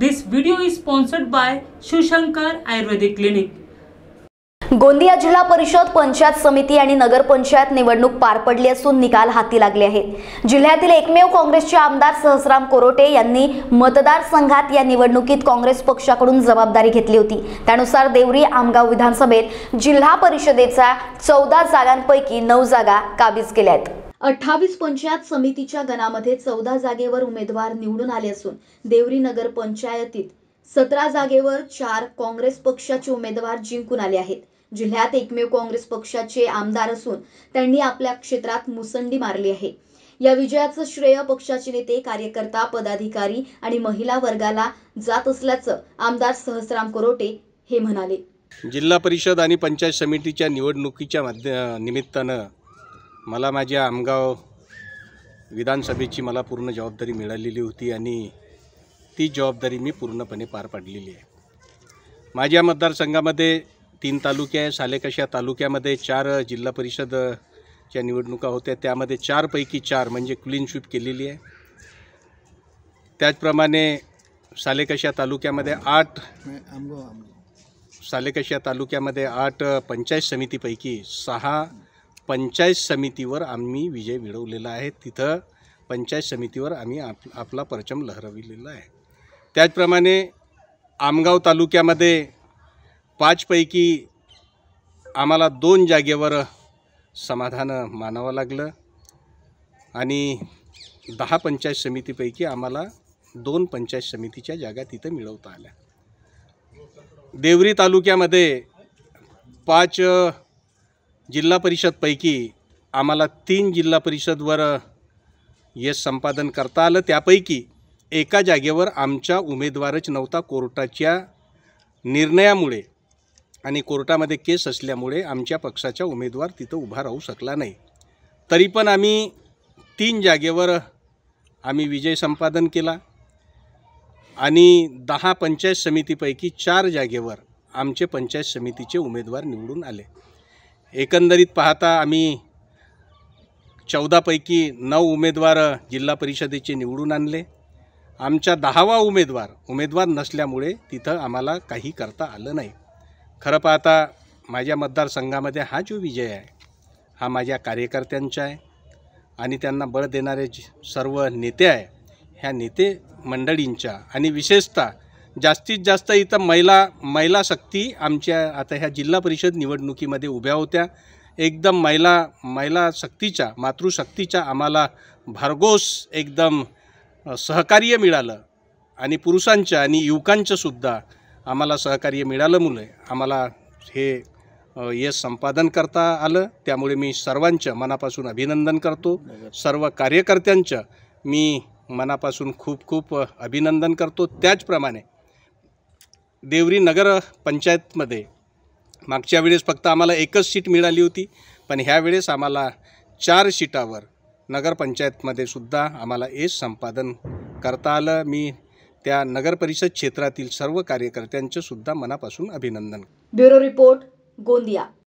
This video is sponsored by Shushankar Ayurvedic Clinic. Gondia जिल्हा परिषद पंचायत समिती आणि नगरपंचायत निवडणूक पार पडली असून निकाल हाती लागले आहेत जिल्ह्यातील एकमेव काँग्रेसचे आमदार सहसराम कोरोटे यांनी मतदारसंघात या निवडणुकीत काँग्रेस पक्षाकडून जबाबदारी घेतली होती त्यानुसार देवरी आमगाव विधानसभेत जिल्हा परिषदेचा चौदा जागांपैकी नऊ जागा काबीज केल्या आहेत अठ्ठावीस पंचायत समितीच्या गणामध्ये चौदा जागेवर उमेदवार निवडून आले असून देवरी नगर पंचायतीत सतरा जागेवर चार काँग्रेस पक्षाचे उमेदवार जिंकून आले आहेत जिल्ह्यात एकमेव काँग्रेस पक्षाचे आमदार असून त्यांनी आपल्या क्षेत्रात मुसंडी मारली आहे या विजयाचं श्रेय पक्षाचे नेते कार्यकर्ता पदाधिकारी आणि महिला वर्गाला जात असल्याचं आमदार सहस्राम कोरोटे हे म्हणाले जिल्हा परिषद आणि पंचायत समितीच्या निवडणुकीच्या माध्य निमित्तानं मला माझ्या आमगाव विधानसभेची मला पूर्ण जबाबदारी मिळालेली होती आणि ती जबाबदारी मी पूर्णपणे पार पाडलेली आहे माझ्या मतदारसंघामध्ये तीन तालुके आहे सालेकशा तालुक्यामध्ये चार जिल्हा परिषदच्या निवडणुका होत्या त्यामध्ये चारपैकी चार म्हणजे क्लीन स्वीप केलेली आहे त्याचप्रमाणे सालेकशा तालुक्यामध्ये आठ सालेकशा तालुक्यामध्ये आठ पंचायत समितीपैकी सहा पंचायत समितीवर आम्ही विजय मिळवलेला आहे तिथं पंचायत समितीवर आम्ही आप आपला परचम लहरविलेला आहे त्याचप्रमाणे आमगाव तालुक्यामध्ये पाचपैकी आम्हाला दोन जागेवर समाधान मानावं लागलं आणि दहा पंचायत समितीपैकी आम्हाला दोन पंचायत समितीच्या जागा तिथं मिळवता आल्या देवरी तालुक्यामध्ये पाच जिल्हा परिषदपैकी आम्हाला तीन जिल्हा परिषदवर यश संपादन करता आलं त्यापैकी एका जागेवर आमच्या उमेदवारच नव्हता कोर्टाच्या निर्णयामुळे आणि कोर्टामध्ये केस असल्यामुळे आमच्या पक्षाचा उमेदवार तिथं उभा राहू शकला नाही तरी पण आम्ही तीन जागेवर आम्ही विजय संपादन केला आणि दहा पंचायत समितीपैकी चार जागेवर आमचे पंचायत समितीचे उमेदवार निवडून आले एकंदरीत पाहता आम्ही चौदापैकी नऊ उमेदवार जिल्हा परिषदेचे निवडून आणले आमच्या दहावा उमेदवार उमेदवार नसल्यामुळे तिथं आम्हाला काही करता आलं नाही खरं पाहता माझ्या मतदारसंघामध्ये हा जो विजय आहे हा माझ्या कार्यकर्त्यांचा आहे आणि त्यांना बळ देणारे सर्व नेते आहे ह्या नेते मंडळींच्या आणि विशेषतः जास्तीत जास्त इथं महिला महिला शक्ती आमच्या आता ह्या जिल्हा परिषद निवडणुकीमध्ये उभ्या होत्या एकदम महिला महिला शक्तीच्या मातृशक्तीच्या आम्हाला भरघोस एकदम सहकार्य मिळालं आणि पुरुषांच्या आणि युवकांचंसुद्धा आम्हाला सहकार्य मिळालं मुलं आम्हाला हे यश संपादन करता आलं त्यामुळे मी सर्वांचं मनापासून अभिनंदन करतो सर्व कार्यकर्त्यांचं मी मनापासून खूप खूप अभिनंदन करतो त्याचप्रमाणे देवरी नगर मागच्या वेळेस फक्त आम्हाला एकच सीट मिळाली होती पण ह्यावेळेस आम्हाला चार सीटावर नगरपंचायतमध्ये सुद्धा आम्हाला यश संपादन करता आलं मी त्या नगरपरिषद क्षेत्रातील सर्व कार्यकर्त्यांचं सुद्धा मनापासून अभिनंदन ब्युरो रिपोर्ट गोंदिया